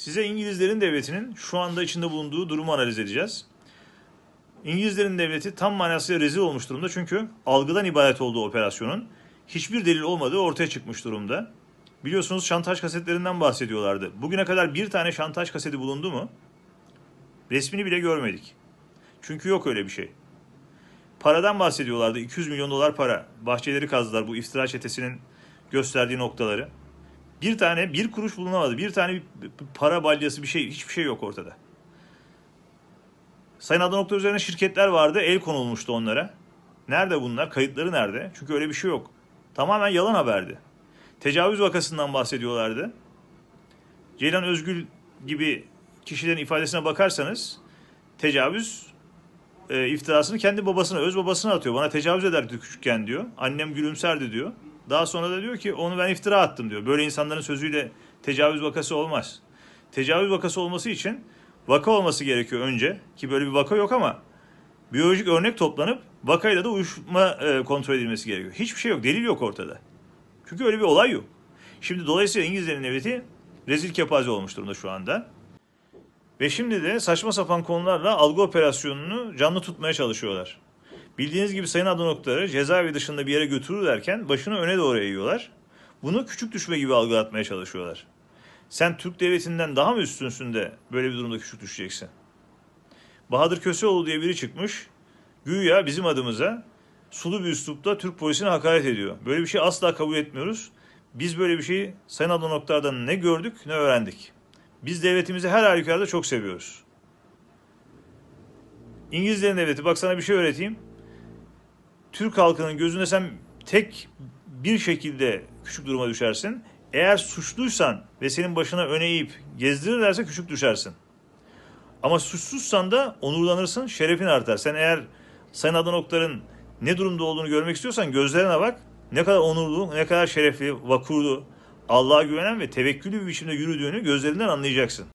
Size İngilizlerin devletinin şu anda içinde bulunduğu durumu analiz edeceğiz. İngilizlerin devleti tam manasıyla rezil olmuş durumda çünkü algıdan ibaret olduğu operasyonun hiçbir delil olmadığı ortaya çıkmış durumda. Biliyorsunuz şantaj kasetlerinden bahsediyorlardı. Bugüne kadar bir tane şantaj kaseti bulundu mu? Resmini bile görmedik. Çünkü yok öyle bir şey. Paradan bahsediyorlardı. 200 milyon dolar para. Bahçeleri kazdılar bu iftira çetesinin gösterdiği noktaları. Bir tane bir kuruş bulunamadı. Bir tane bir para balyası bir şey hiçbir şey yok ortada. Sayın Adnan Oktar üzerine şirketler vardı. El konulmuştu onlara. Nerede bunlar? Kayıtları nerede? Çünkü öyle bir şey yok. Tamamen yalan haberdi. Tecavüz vakasından bahsediyorlardı. Ceylan Özgül gibi kişilerin ifadesine bakarsanız tecavüz e, iftirasını kendi babasına, öz babasına atıyor. Bana tecavüz ederdi küçükken diyor. Annem gülümserdi diyor. Daha sonra da diyor ki onu ben iftira attım diyor. Böyle insanların sözüyle tecavüz vakası olmaz. Tecavüz vakası olması için vaka olması gerekiyor önce ki böyle bir vaka yok ama biyolojik örnek toplanıp vakayla da uyuşma e, kontrol edilmesi gerekiyor. Hiçbir şey yok, delil yok ortada. Çünkü öyle bir olay yok. Şimdi dolayısıyla İngilizlerin devleti rezil kepaze olmuş durumda şu anda. Ve şimdi de saçma sapan konularla algı operasyonunu canlı tutmaya çalışıyorlar. Bildiğiniz gibi sayın adanokları cezaevi dışında bir yere götürürlerken başını öne doğru eğiyorlar. Bunu küçük düşme gibi algılatmaya çalışıyorlar. Sen Türk devletinden daha mı üstünsün de böyle bir durumda küçük düşeceksin? Bahadır Köseoğlu diye biri çıkmış. Güya bizim adımıza sulu bir üslupta Türk polisine hakaret ediyor. Böyle bir şey asla kabul etmiyoruz. Biz böyle bir şeyi Sayın Adnan Oktar'dan ne gördük ne öğrendik. Biz devletimizi her halükarda çok seviyoruz. İngilizlerin devleti bak sana bir şey öğreteyim. Türk halkının gözünde sen tek bir şekilde küçük duruma düşersin. Eğer suçluysan ve senin başına öne eğip gezdirirlerse küçük düşersin. Ama suçsuzsan da onurlanırsın, şerefin artar. Sen eğer Sayın Adnan Oktar'ın ne durumda olduğunu görmek istiyorsan gözlerine bak. Ne kadar onurlu, ne kadar şerefli, vakurlu, Allah'a güvenen ve tevekkülü bir biçimde yürüdüğünü gözlerinden anlayacaksın.